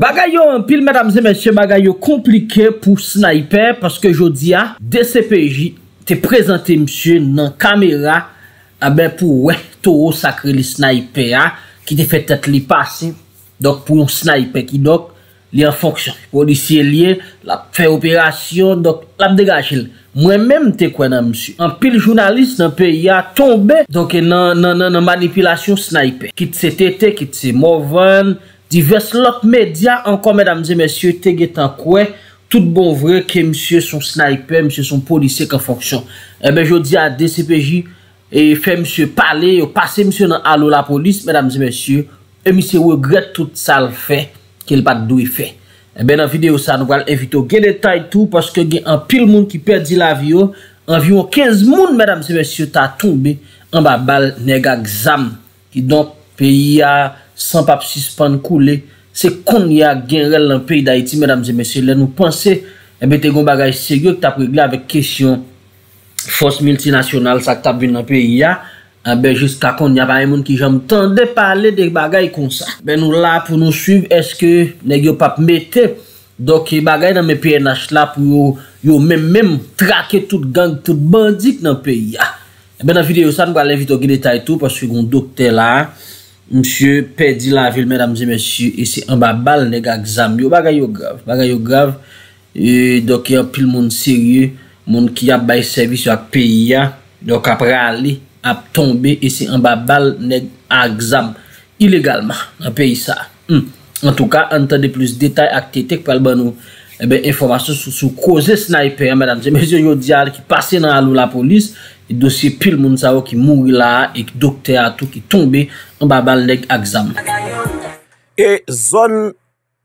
Bagay yo an pil, mèdames et mèsyè, bagay yo komplike pou sniper, ah paske non, jodi a, de sepeji, te prezante msye nan kamera, abè pou wè, tou ou sakre li sniper a, ki te fè tèt li pasi, dok pou yon sniper ki dok li an fonksyon. Polisye li e, la fè operasyon, dok la bdegajil, mwen mèm te kwen nan msye. An pil jounalist nan pe ya tombe, donke nan nan nan nan manipilasyon sniper. Ki te se tète, ki te se mouvene, Divers lot medya ankon, mesdames et messieurs, te get an kouè, tout bon vre ke msye son sniper, msye son polisèk an fonksyon. Ebe, eh jodi a DCPJ, e fe msye pale, e o pase msye nan alo la polis, mesdames et messieurs, e msye wè gret tout sal fè, ke l'bat d'ou y fè. Ebe, nan videyo sa, nou wè al evito gen detay tou, paske gen an pil moun ki perdi la vio, an vio 15 moun, mesdames et messieurs, ta toube, an ba bal nega gzam, ki don peyi a... San pap sispande kou le, se kon ya gen rel nan peyi da iti, mèdames et mèsyè, le nou panse, ebe eh te kon bagay seryo ki ta pregle avè kèsyon fòs multinasyonal sa ki ta pregle nan peyi ya, ebe eh jiska kon nye apan yon moun ki jom tende pale de bagay kon sa. Be nou la pou nou suiv, eske neg yo pap metè, dok bagay nan mè PNH la pou yo yon mèm mèm trake tout gang, tout bandik nan peyi ya. Ebe eh nan videyo sa nou gwa levito giletay tou pasu yon dokte la ha. Msyè pedi la vil mèdam zè mèsyè, e se an ba bal neg a gzam. Yo baga yo grav, baga yo grav, doke an pil moun sirye, moun ki ap bay servis yo ak peyi ya, doke ap reali, ap tombe, e se an ba bal neg a gzam, ilegalman, an peyi sa. En tout ka, an ten de plus detay ak tete, pral ban nou, e ben informasyon sou koze sniper ya mèdam zè mèsyè, yo di al ki pase nan alou la polis, E dosye pil moun zawa ki mouwi la a ek dokte atou ki tombe an ba bal dek aksam. E zon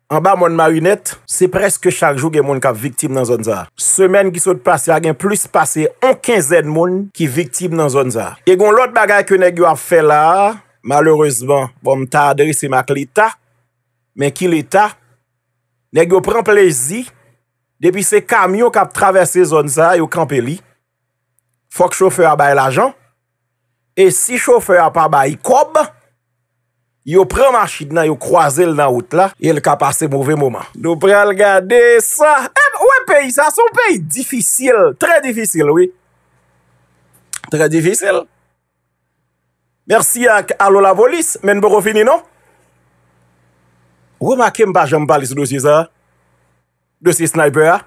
an ba moun mayonet, se preske chak jou gen moun kap viktim nan zon zawa. Semen ki sot pase, agen plus pase an kinzen moun ki viktim nan zon zawa. E gon lot bagay ke negyo ap fe la a, malereusement, bon mta adri se mak li ta, men ki li ta, negyo pran plezi, depi se kamyon kap traverse zon zawa yo kampeli, Fok choufe a bay la jan, e si choufe a pa bay koub, yo prema chid nan yo kroaze l nan out la, el ka pase mouve mouman. Nou prema l gade sa. M, e, wè peyi sa, son peyi, difisil, tre difisil, wè. Tre difisil. Mersi ak alo la volis, men boro fini, non? Wou ma ke mba jen mbali sou dosi sa? Dosi sniper, ha?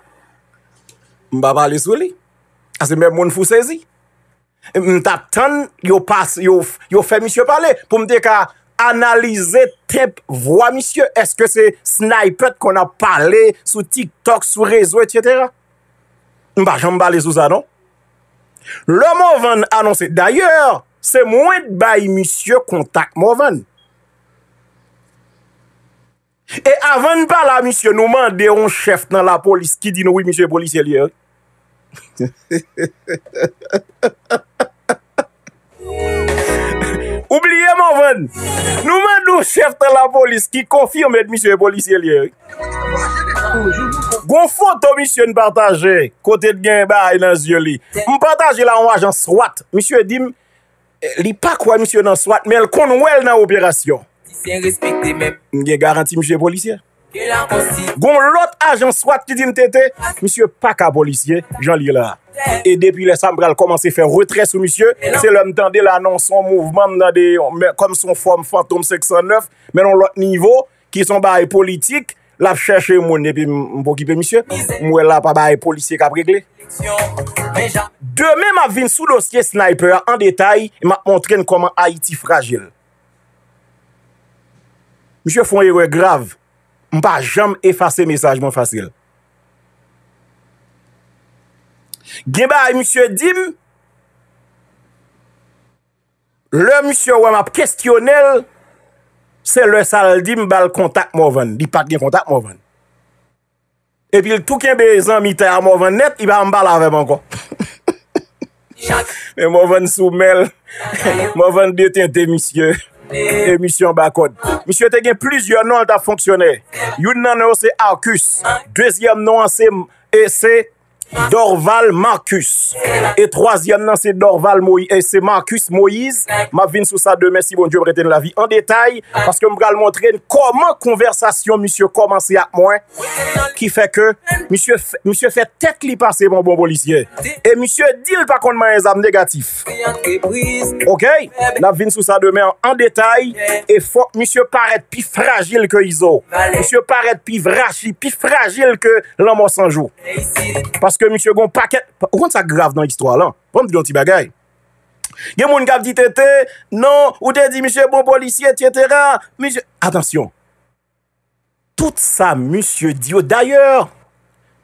Mba bali sou li? Ase men moun fousezi. Mta tan yo fè misye pale pou mte ka analize tep vwa misye. Eske se snaypet kon a pale sou TikTok, sou rezo, etc. Mpa jan mbale sou sa, non? Le mouvan anonse, d'ayor, se mwen bay misye kontak mouvan. E avan pa la misye nouman de yon chef nan la polis ki di nou yon misye polis ye liye. Oubliye man ven Nouman nou chef tan la polis Ki konfirme ete misye polisye li Gon fote ou misye nan partaje Kote de gen bar ay nan zye li M partaje la an wajan swat Misye dim li pa kwa misye nan swat Men kon wèl nan operasyon Nge garanti misye polisye Gon lot ajen swat ki din tete Misyè pak a bolisye Jan li la E depi le sambrel koman se fè retre sou misyè Se lèm tende lè anonson mouvman Mnade kom son form fantom 609 Menon lot nivou Ki son baye politik Lap chèche moun epi mpokipe misyè Mwen la pa baye polisye kap regle Demè ma vin sou dosye sniper An detay Ma montren koman Haiti fragil Misyè fon erwe grav Mpa jam efase mesajman fasil. Geba ay msye dim, le msye wè map kestyonel, se le sal dim bal kontak mwen, di pat gen kontak mwen. E pi l tou ken bezan mitan an mwen net, i ba mbal avèm an kon. Mwen mwen soumel, mwen biyote an temisyen. Emisyon Bakon Misyon te gen plizyon nan lta fonksyonè Youn nan nou se Aukus Dezyon nan se Ese Dorval Marcus E troasyan nan se Dorval Moise E se Marcus Moise Ma vin sou sa deme si bon diyo breten la vi An detay Paske mga l montren Koman konversasyon Misyou komansi ak mwen Ki fe ke Misyou fe tek li pase Mon bon bolisyen E misyou dil pa kont man En zam negatif Ok La vin sou sa deme An detay E fok Misyou paret pi fragil Ke izo Misyou paret pi fragil Pi fragil Ke l'an monsanjou Paske ke miche gon paket. O kon sa grav nan istwa lan? Ponm di don ti bagay. Gen moun kap di tete, non, ou te di miche bon polisye, tjetera. Miche, atensyon. Tout sa miche di yo. D'ayor,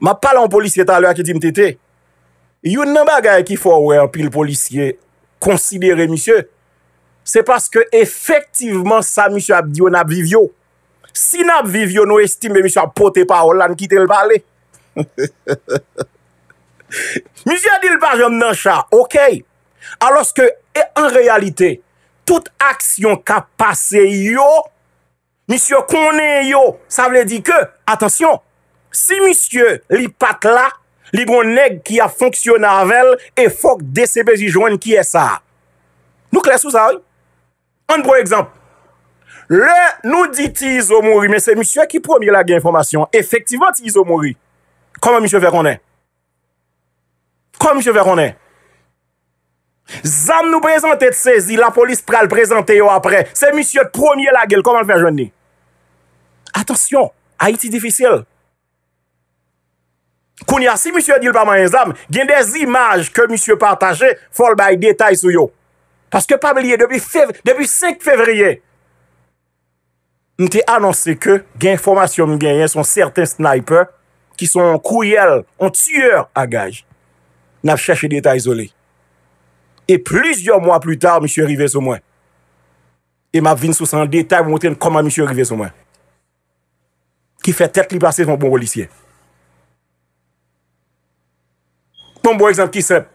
ma palan polisye talwe akitim tete. You nan bagay ki fò wè an pil polisye konsidere miche. Se paske efektivman sa miche ap di yo nap vivyo. Si nap vivyo nou estime miche apote pa o lan kitel bale. Misyè di l'parjèm nan chan, ok, aloske en realite, tout aksyon ka pase yo, misyè konen yo, sa vle di ke, atensyon, si misyè li pat la, li gwen bon neg ki a fonksyon avèl, e fok de sebezi jwen ki e sa, nou klesou sa ou? An pou ekzamp, le nou diti izomouri, men se misyè ki promi la gen informasyon, efektivant izomouri, koman misyè fè konen? Kwa msye veronè? Zan nou prezante tsezi, la polis pral prezante yo apre. Se msye promye la gel, koman fè jwen di? Atensyon, a iti difisil. Kounia, si msye dil pa mwen zan, gen des imaj ke msye partaje, fol bay detay sou yo. Paske pabliye, debi 5 fevriye, mte anonsè ke gen informasyon gen, gen son serten sniper, ki son kouyel, son tsyur a gaj. nap chèche deta izolé. Et plusieurs mois plus tard, mi s'y arrivè sou mwen. Et ma vin sous sa deta, pou mwotren koman mi s'y arrivè sou mwen. Ki fè tèk li basè fon bon bolisye. Pon bon exemple ki sèp,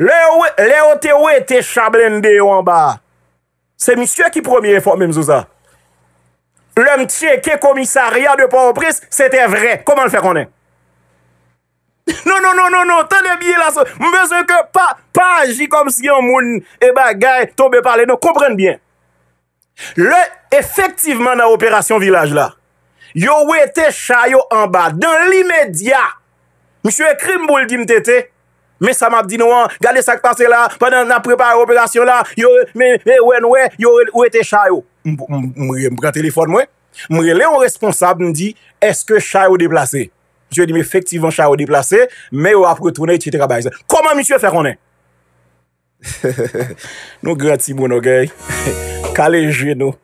le ou te ou etè chablène de yo anba. Se mi sè ki promi en fòk mèm zo sa. Le mtche ke komissaria de pòvopris, se te vre, koman l fè konen? Non, non, non, non, tän ne bi la sa Mwen pena ku pa, pa, jy kom sou yon moun E ba, gay, ton be pale, nou, kou prenne byen Le, efektiveman nah, operasyon vilaj la Yo we te chayo anba, dan li medya Mwen shwe krim boul di m Sou me tete Mwen sa map di nouan, gade saks aproche la Pwen dan apre Jean la Mwen, men, men, uwen we Mwen, mwen, mwen, mwen, ya, mwen Mwen g apou kren telefon mwen Mwen gen о responder mwen di Aske chayo deplase? Je di mi efektivan chan ou diplase, me ou apre toune iti trabaye se. Koman, misye, fèr anè? Nou, Gret Simon, o gèy, kalè jè nou.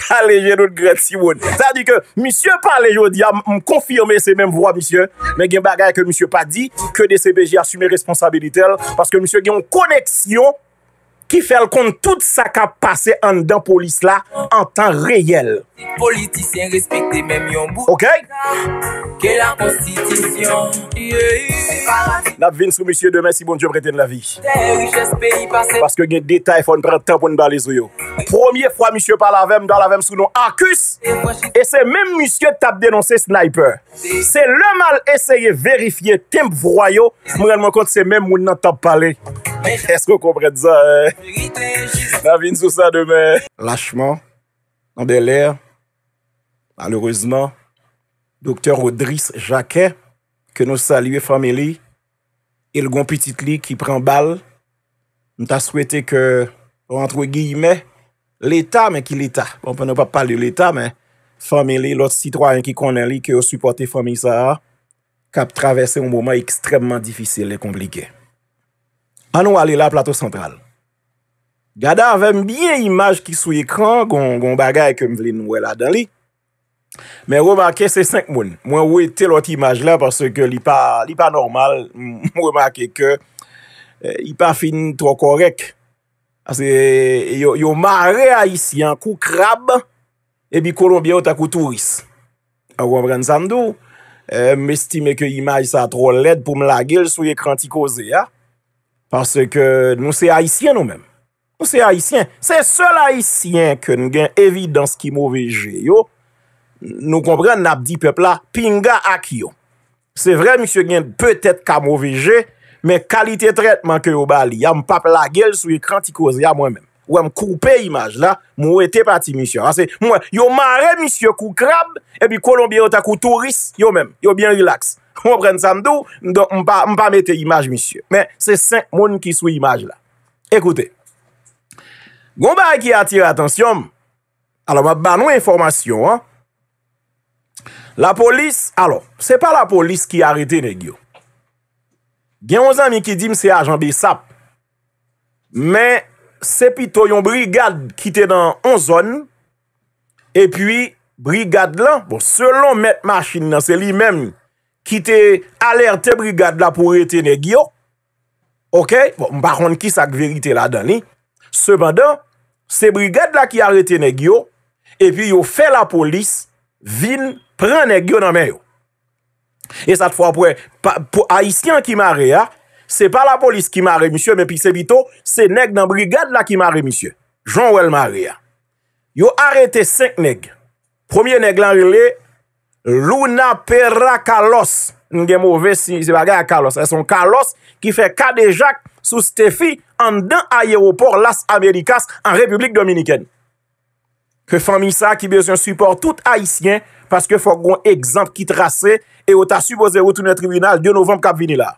Kalè jè nou, Gret Simon. Sa di ke, misye, palè jò, di a m konfirme se mèm vwa, misye, men gen bagay ke misye pa di, ke DCB jè asume responsabilitel, paske misye gen yon koneksyon ki fel kont tout sa ka pase an dan polis la an tan reyel. Ok? Nap vin sou monsye demen si bon diyo preten la vi. Paske gen detay fon preten pon daliz yo. Premier fwa monsye palavem dalavem sou non akus e se men monsye tap denonse sniper. Se le mal eseye verifiye tem vroyo mwen mwen kont se men moun nan tap pale. Esko kompren sa e? Navin sou sa demen. Lachman, nan beler, malourezman, Dr. Rodris Jaquet, ke nou salye fami li, il gon pitit li ki pren bal, nou ta souwete ke, ou antwe giyme, l'Etat men ki l'Etat. Bon, pou nou pa pali l'Etat men, fami li, l'ot si troyen ki konen li, ki ou supporte fami sa a, kap travesse un mouman ekstremman difisil e komplike. Anon wale la plato sentral. Gada avem biye imaj ki sou ekran kon bagay kem vle nouwe la dan li. Men remake se senk moun. Mwen wwe tel ot imaj la parce ke li pa normal. Mwen remake ke li eh, pa fin tro korek. Ase yo ma re a isi an kou krab e bi kolombia ou takou turis. A wabren zandou eh, m estime ke imaj sa tro led pou m lage l sou ekran ti koze ya. Pase ke nou se haisyen nou men, nou se haisyen, se sol haisyen ke nou gen evit dans ki mou veje yo, nou kompren nap di pepla pinga ak yo. Se vre, misyo gen, petet ka mou veje, men kalite tretman ke yo bali, yam pap la gel sou yikran ti koze ya mwen men. Ou am koupe imaj la, mou ete pati misyo, an se, mwen, yo mare misyo kou krab, ebi kolombia otakou turis, yo men, yo bien relaks. Mwen pren sa mdou, mpa mette imaj, misye. Men, se senk moun ki sou imaj la. Ekoute. Goumba ki atire atensyon. Alon, mwen ban nou informasyon, an. La polis, alon, se pa la polis ki arete, ne, gyo. Gen o zan mi ki dim se ajan bi sap. Men, se pi to yon brigade ki te nan on zon. E pi, brigade lan, bon, se lon met masin nan, se li menm. Ki te aler te brigade la pou rete negyo Ok, bon, mba kon ki sak verite la dani Sebandan, se brigade la ki arete negyo E pi yo fe la polis Vin, pren negyo nan men yo E sat fwa pou aisyen ki mare ya Se pa la polis ki mare misyo Men pi se bito, se neg nan brigade la ki mare misyo Jean-Ouel mare ya Yo arete 5 neg Premier neg lan rele Luna Perra Kalos Nge mouve si se bagay a Kalos E son Kalos ki fe kadejak Sou ste fi andan a Yeroport Las Amerikas an Republik Dominiken Ke famisa Ki bezyon support tout Haitien Paske fok gon egzant ki trase E o ta supoze ou toune tribunal 2 Novab kap vini la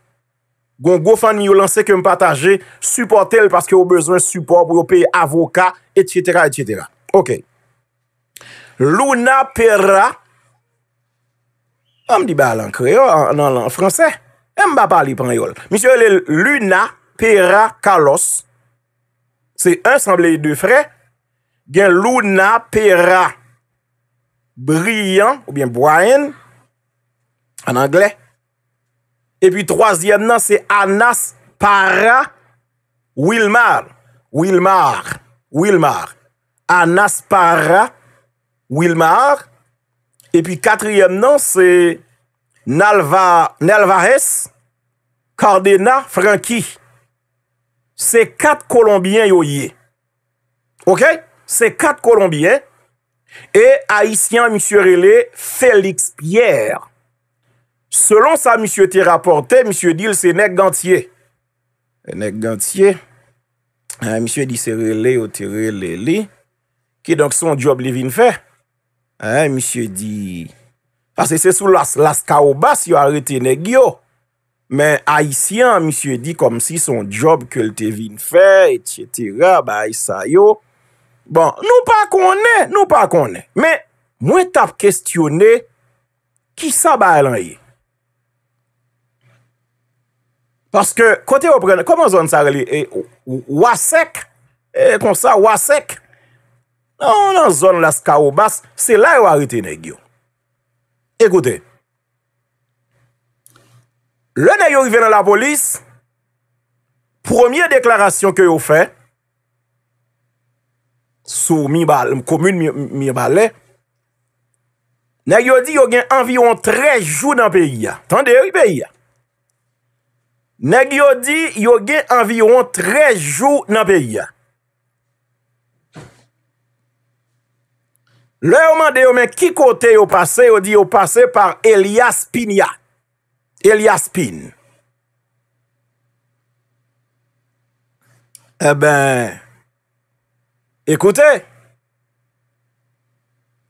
Gon go fani ou lanse ke m pataje Supportel paske ou bezyon support Ou yo pey avoka etc etc Ok Luna Perra A mdi ba lan kweyo nan lan franse? E mba pali pan yol. Misyon lè luna pera kalos. Se ensemblè yi dè fre. Gen luna pera. Briyan ou gen bwayen. An anglè. E pi troasyen nan se anaspara wilmar. Wilmar. Wilmar. Anaspara wilmar. Et puis quatrièm nan, c'est Nelvares, Kardena, Franky. C'est quatre Colombiens yoyé. Ok? C'est quatre Colombiens. Et Haitien, Monsieur Relais, Félix Pierre. Selon sa, Monsieur, t'y rapporté, Monsieur, dit le Sénèque Gantier. Sénèque Gantier, ah, Monsieur, dit c'est Relais ou Teruel Léli, ki donc son job, Lévin Fèr. Hè, misye di. Fase se sou las kaobas yo a retene gyo. Men, haisyen, misye di, kom si son job ke lte vin fè, etyetera, ba a yisa yo. Bon, nou pa konè, nou pa konè. Men, mwen tap kestyone, ki sa ba elan ye? Paske, kote yo prene, koman zon sa rele, e, wasek, e, konsa, wasek, Non, nan zon la ska ou bas, se la yo harite neg yo. Ekouten, le neg yo ive nan la polis, promye deklarasyon ke yo fè, sou mibal, mkoumoun mibalè, neg yo di yo gen anvi yo an trejou nan peyi ya. Tande yo, yi peyi ya. Neg yo di yo gen anvi yo an trejou nan peyi ya. Le yo mande yo men ki kote yo pase, yo di yo pase par Elias Pinia. Elias Pin. E ben, ekoute.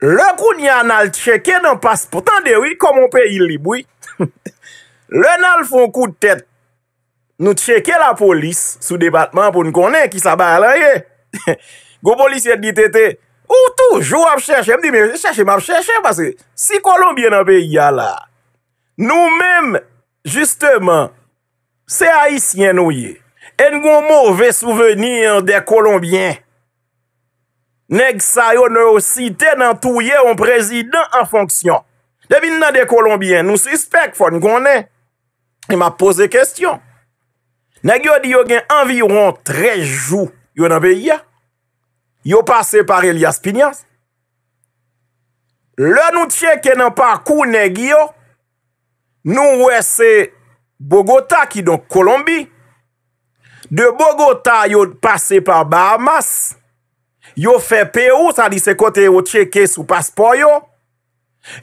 Le koun ya nan l tcheke nan paspotan dewi, komon pe ilibwi. Le nan l fon kou tete, nou tcheke la polis sou debatman pou nou konen ki sa ba alaye. Go polis yet ditete, Ou toujou ap chèche, mdi mè chèche, mè ap chèche, pasè, si Kolombien an pe ya la, nou mèm, jistèman, se haisyen nou ye, en goun mò ve souvenir de Kolombien, neg sa yon nou sitè nan tou ye yon prezident an fonksyon. De bin nan de Kolombien, nou suspect fon gounen, yon ma pose kèstyon. Neg yon di yon gen anvi yon trejou, yon an pe ya, yo pase par Elias Pinyas, le nou tcheke nan pa kou neg yo, nou wese Bogota ki don Kolombi, de Bogota yo pase par Bahamas, yo fe Peru, sa di se kote yo tcheke sou paspor yo,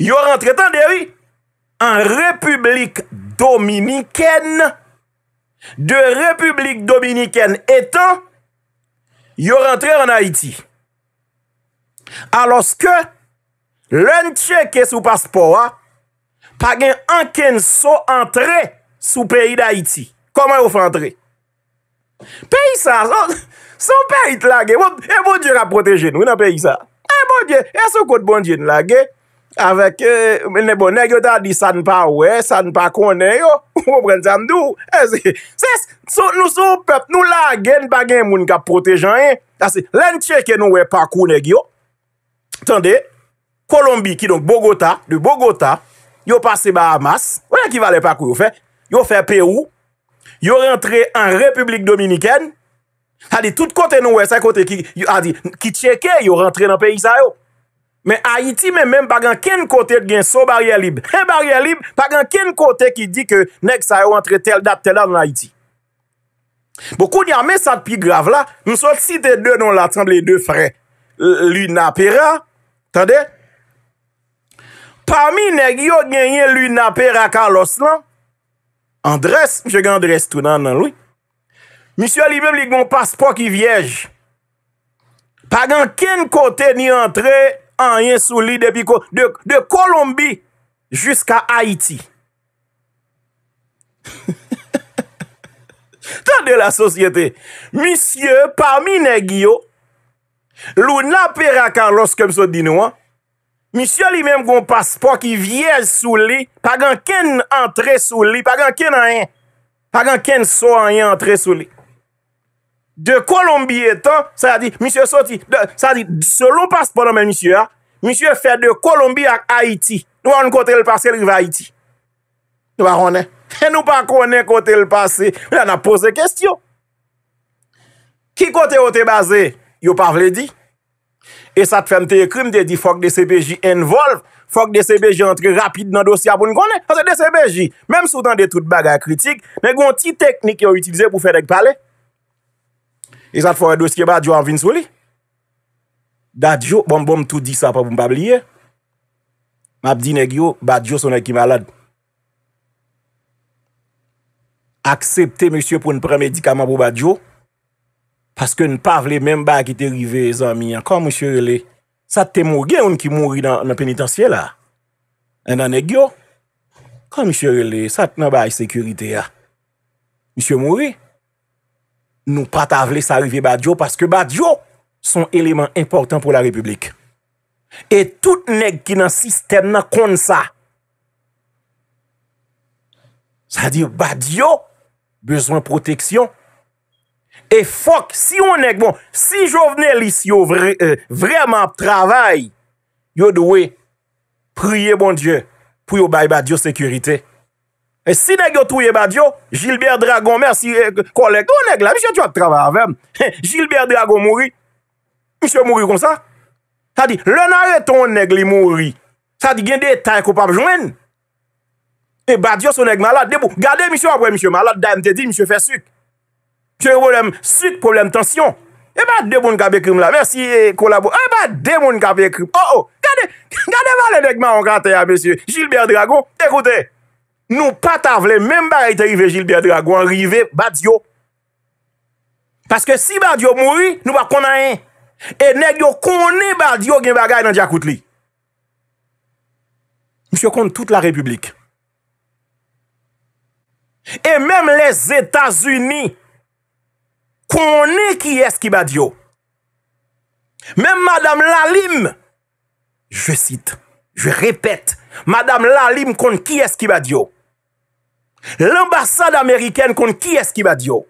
yo rentre tan deri, an Republik Dominiken, de Republik Dominiken etan, yo rentre an Haiti. A loske, lè n tche ke sou paspo a, pa gen anken sou entre sou peyi d'Haiti. Koman yo fè entre? Peyi sa, sou peyi t'lage, e bon djera proteje nou nan peyi sa. E bon djera, e sou kote bon djera n'lage, Avèk eh, menè bon, nè gyo ta di san pa wè, san pa konè yo, wò pren san dò. E se, se, sou nou sou pèp, nou la gen pa gen moun ka protejan yè. Eh. Asi, lèn tcheke nou wè pa konè gyo. Tande, Kolombi ki donk Bogota, di Bogota, yò pase ba Hamas, wè yè ki valè pa konè yò fè? Yò fè Perou, yò rentre an Republik Dominiken, adi tout kote nou wè, sa kote ki tcheke, yò rentre nan peyi sa yo. Men Haïti men men bagan ken kote gen so baria libe. Hen baria libe bagan ken kote ki di ke nek sa yo antre tel dat tel da nan Haïti. Boko ni amè sa pi grav la, msot si te de non latan de le de fre. Li na pera, tande? Parmi nek yo genye li na pera ka los lan, Andres, msye gen Andres tout nan nan lou. Msye li mèm li gwen paspo ki viej. Bagan ken kote ni antre... an yen sou li depi ko, de Kolombi, jiska Haiti. Tade la sosyete, misye, parmi negyo, lou na pera kan los, kem so di nou an, misye li menm kon paspo, ki vye sou li, pa gan ken entre sou li, pa gan ken an yen, pa gan ken sou an yen entre sou li. De Kolombi etan, sa di, misye soti, sa di, solon pasponan men misye a, misye fè de Kolombi ak Haiti, nou an kote l'pase l'riva Haiti. Nou pa kone, nou pa kone kote l'pase, nou an ap pose kestyon. Ki kote o te baze, yo pa vle di, e sa te fèmte ekrim, te di fok DCBJ envolve, fok DCBJ entre rapide nan dosya pou nou kone, fok DCBJ, mèm soudan de tout baga kritik, mè gwen ti teknik yo itilize pou fèdèk pale, E zat fawèd wè skè badjo an vin sou li. Da djo, bom bom tout di sa pa pou mpabliye. Mabdi neg yo, badjo son ek ki malad. Akseptè monsye pou n prè medik a mabou badjo. Paskè n pavle mèm ba ki te rive zan mi an. Kwa monsye rele, sat te mou gen yon ki mouri nan penitansye la. E nan neg yo, kwa monsye rele, sat nan ba yi sekurite ya. Monsye mouri. Nou pat avle sa rive Badiou Paske Badiou son eleman important pou la republik E tout neg ki nan sistem nan kon sa Sa dir Badiou Beswen proteksyon E fok si yo neg bon Si jo vene lisi yo eh, vreman travay Yo dwe Prye bon Dje Prye yo bay Badiou sekurite E si neg yo touye badyo, Gilbert Dragon mersi kolek, eh, ou non, neg la, misye tu ap travavèm, Gilbert Dragon mouri, misye mouri kon sa, sa di, le nan re ton neg li mouri, sa di gen de tae kopap jounen, e badyo son neg malade, debou, gade misye apre misye malade, dam te di misye fè suk, mise volèm suk, problem tension, e ba deboun ka bekrim la, mersi kolek, e ba deboun ka bekrim, o o, gade, gade valen neg man an kante ya misye, Gilbert Dragon, ekoute, Nou patavle menm ba ite yivejil biadra gwen rive badyo. Paske si badyo moui, nou ba kona en. E neg yo kone badyo gen bagay nan di akout li. Mwen se konde tout la republik. E menm les Etats-Unis kone ki eski badyo. Menm Madame Lalim, je cite, je repete, Madame Lalim kone ki eski badyo. L'ambassade Ameriken kon ki eski ba diyo.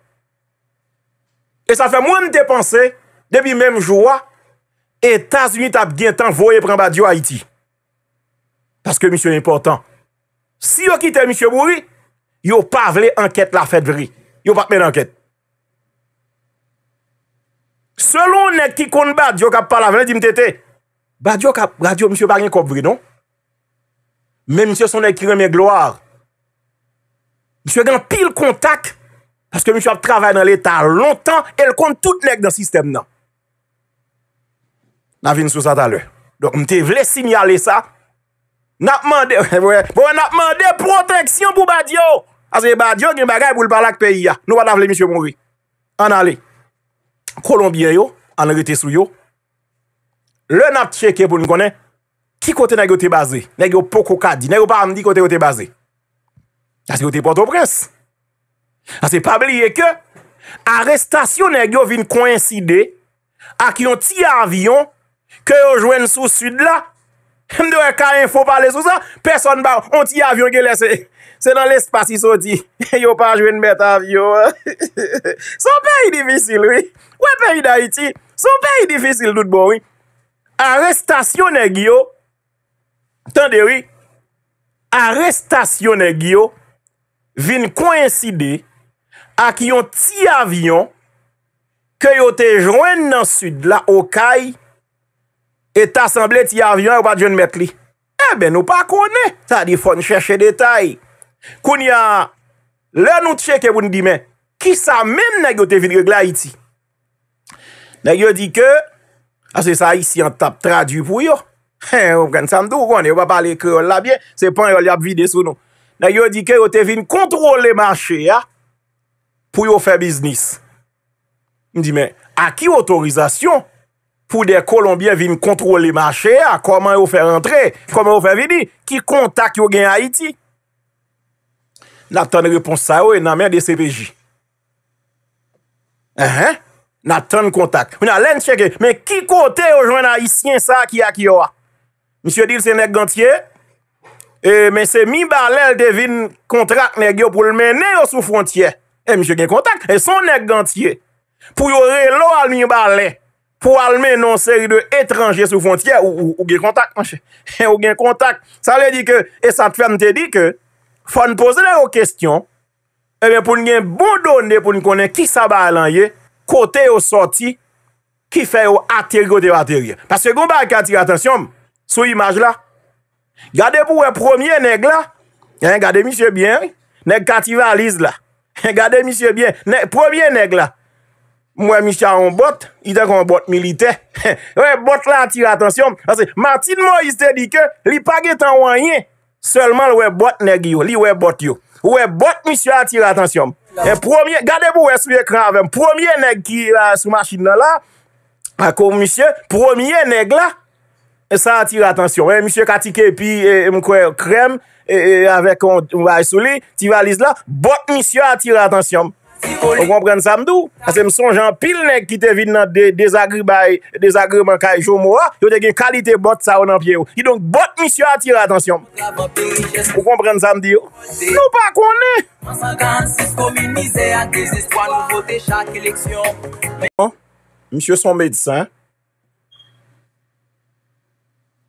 E sa fe mwen m depanse, debi menm jouwa, Etats Unite ap gen tan voye pran ba diyo Haiti. Paske misyon important. Si yo kite misyon bouvi, yo pa vle enket la fèd vri. Yo pa men enket. Selon nek ki kon ba diyo kap pala vle di m tete, ba diyo kap, ba diyo misyon ba gen kop vri, non? Men misyon son ekire men gloar. se gen pil kontak paske Mishwa ap travay nan lè tan lontan el kont tout lèk nan sistem nan nan vin sou sata lè dok mte vle sinyalè sa nan apman de nan apman de proteksyon pou badyo aswe badyo gen bagay pou l'parlak peyi ya nou pa nan vle Mishwa moun wè an ale kolombiè yo, an re te sou yo lè nan apche ke pou mkone ki kote nan gote bazè nan gote pokokadi, nan gote paramdi kote gote bazè a se yo te poto pres. A se pabliye ke, arestasyon e gyo vin koinside, ak yon ti avyon, ke yo jwen sou sud la, mdwe ka info pale sou sa, person ba, yon ti avyon ke lese, se nan l espasi sou di, yo pa jwen met avyon. Son pe yi divisil, wè pe yi da iti, son pe yi divisil lout bon, arestasyon e gyo, tande wè, arestasyon e gyo, vin koinside ak yon ti avyon ke yo te jwen nan sud la okay et asemble ti avyon yon pa diyon met li. Ebe eh nou pa kone, ta di fon cheshe detay. Koun ya lè nou tche ke woun di men, ki sa men nan yo te vin regla iti. Nan yo di ke, ase sa isi an tap tradu pou yo, he, ou gansan dou, kou ane wap pale ke yon labye, se pon yon li ap vide sou nou. da yo di ke yo te vin kontrole machè ya pou yo fè biznis. M di men, a ki otorizasyon pou de Kolombien vin kontrole machè ya, koman yo fè rentre, koman yo fè vini, ki kontak yo gen Haiti? Na ton repons sa yo e nan men de CPJ. Na ton kontak. M di men, ki kote yo jwen na Haitien sa ki a ki yo a? M sè di l sènek gantye? M sènek gantye? E, men se mi balen te vin kontrak ne gyo pou l menen yo sou fontye E mi se gen kontak E son nek gantye Pou yo re lo al mi balen Pou al men non seri de etranje sou fontye Ou gen kontak e, Ou gen kontak Sa le di ke E sa tfen te di ke Fwa nou pose le yo kestyon E men pou nou gen bondone Pou nou konen ki sa balen ye Kote yo soti Ki fe yo ateryo de ateryo Pase kon ba kati atensyon Sou imaj la Gade pou we promye neg la, gade misye byen, neg kativalize la, gade misye byen, promye neg la, mwen misye an bot, ite kon bot milite, we bot la atire atensyon, mwatin mwen ite di ke, li page tan wanyen, selman we bot neg yo, li we bot yo, we bot misye atire atensyon, gade pou we sou ekran avem, promye neg ki sou masjid la la, akou misye, promye neg la, E sa atire atensyon. E misye katike epi e, e mkwe krem e, e avek mway souli ti valise la, bot misye atire atensyon. Ou kompren sa mdou? Ase mson jan pil nek ki te vide nan desagriban kajou mwa yo te gen kalite bot sa ou nan pie ou. Ki donk bot misye atire atensyon. Ou kompren sa mdou? Nou pa koni! Misyon son medisan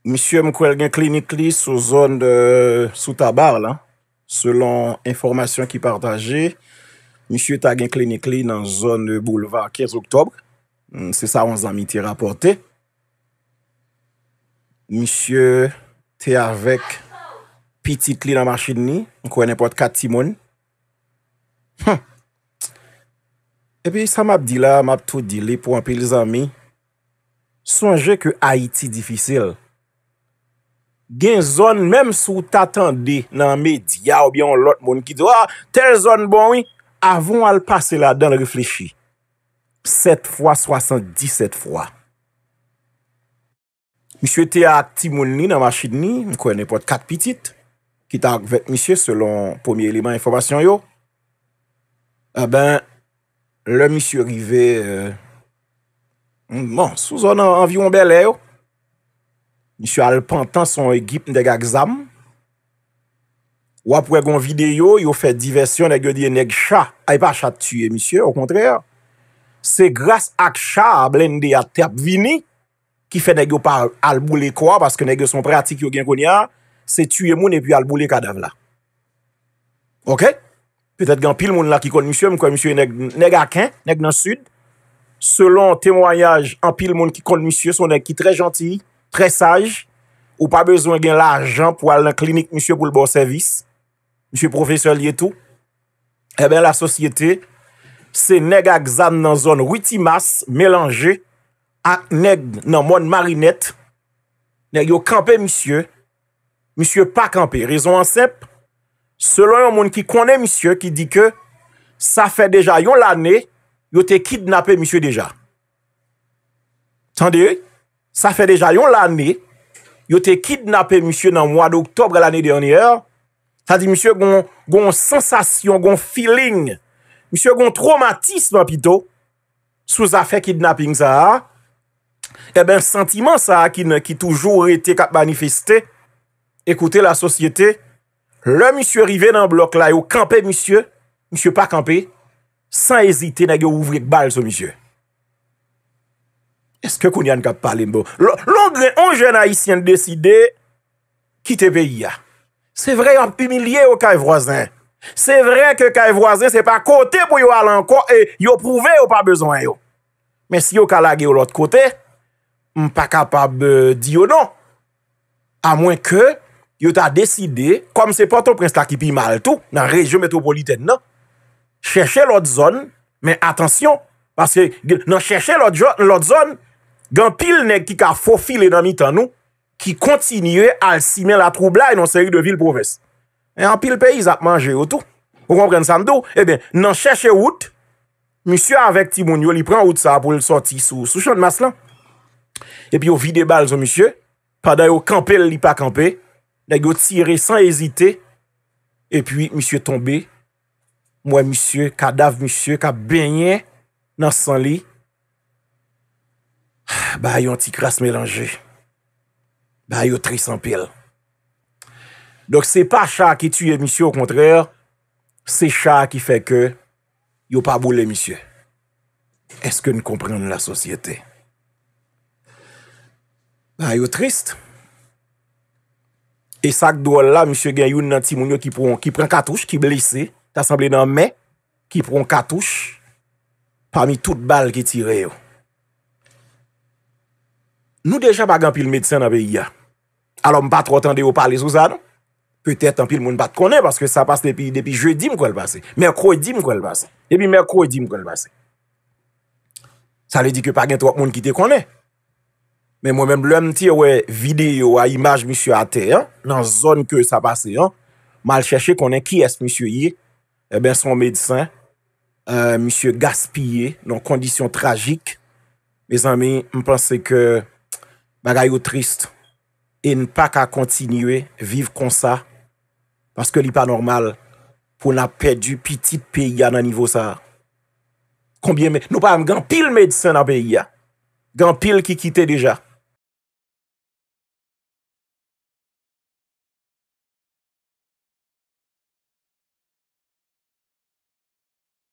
Misyè mwen kwen gen klinik li sou zon de Soutabar la. Selon informasyon ki partaje, misyè ta gen klinik li nan zon de boulevard 15 Oktobre. Se sa wans zami ti rapote. Misyè te avek piti kli nan masyid ni, mwen kwen nepot kat timon. E pi sa map di la, map to di le pou anpe li zami. Sonje ke Haiti difisil. gen zon menm sou ta tende nan media ou byon lot moun ki dwa ah, tel zon bon wè avon al pase la dan reflechi. 7 x 77 x. Mishwe te ati moun ni nan masjid ni, mkwen ne pot 4 pitit, ki tak vet mishwe selon pomiye eleman informasyon yo. A eh ben, le mishwe rive, euh, mwen bon, monsou zon anvyon belè yo. misyo alpantan son ekip n dek ak zam, wapwe gon videyo, yo fe diversyon, negyo diye neg cha, ay pa cha tue, misyo, au kontrèr, se grase ak cha, blen de a tep vini, ki fe negyo pa alboule kwa, paske negyo son pratik yo gen kon ya, se tue moun epi alboule kadev la. Ok? Petet gen pil moun la ki kon misyo, mwen kwa misyo neg aken, neg nan sud, selon temoyaj, an pil moun ki kon misyo, son neg ki tre janti, tre saj, ou pa bezwen gen la ajan pou al nan klinik msye pou l bo servis, msye profesor li etou, e eh ben la sosyete, se neg a gzan nan zon witi mas, melange, a neg nan moun marinette, ne yo kampe msye, msye pa kampe. Rezon an semp, selon yon moun ki konen msye, ki di ke, sa fe deja yon l ane, yo te kidnap e msye deja. Tande e? Sa fè deja yon l'anè, yote kidnapè monsye nan mwa d'Octobre l'anè dèrnièr, sa di monsye goun sensasyon, goun feeling, monsye goun traumatisme apito, sou za fè kidnapping sa, e eh ben sentiman sa ki toujou rete kap manifestè, ekoute la sosyete, le monsye rive nan blok la, yon kampe monsye, monsye pa kampe, san ezite nagyo ouvre bal so monsye. Eske koun yan kap pale mbo? L'on gen a isyen deside kite pe yia. Se vre yon umilye yo ka evroazen. Se vre ke ka evroazen se pa kote pou yo alanko e yo prouve yo pa bezon yo. Men si yo ka lage yo lot kote, m pa kapab euh, diyo non. A mwen ke, yo ta deside, kom se po ton prins la kipi mal tou, nan reje metropoliten nan, cheshe lot zon, men atensyon, nan cheshe lot zon, Gan pil neg ki ka fofi le nan mi tan nou, ki kontinye al simen la troubla e nan seri de vil profes. E an pil pey, zap manje yo tou. Ou kompren san do, e ben nan chèche wout, misye avèk ti moun yo li pran wout sa pou li sorti sou chan mas lan. E pi yo vide bal zon misye, pa dayo kampe li pa kampe, dayo tire san ezite, e pi misye tombe, mwen misye, ka dav misye, ka benye nan san li, ba yon ti kras melanje, ba yon tri san pil. Dok se pa chak ki tuye misyo, au kontrèr, se chak ki fè ke, yon pa boule misyo. Eske nou komprende la sosyete? Ba yon trist. E sak do la, misyo gen yon nan ti moun yo ki pran katouche, ki blise, ta samble nan men, ki pran katouche, pa mi tout bal ki tire yon. Nou deja bagan pil medisyen nabey ya. Alo m pat rotan deyo pale sou zan. Non? Petet an pil moun pat konen. Paske sa passe depi jeudi m konen pase. Merkroy di m konen pase. Depi merkroy di m konen pase. Sa le di ke bagan to wak moun kite konen. Men mwen men blem ti we videyo a imaj misyo ate. Nan zon ke sa pase. Mal cheshe konen ki es misyo ye. Eben son medisyen. Euh, Misyon gaspye. Non kondisyon tragik. Mes ami m pense ke... Magay yo trist, e n pa ka kontinue, viv kon sa, paske li pa normal pou na pe du piti pe ya nan nivou sa. Konbyen me, nou pa am gantil medisen na pe ya, gantil ki kite deja.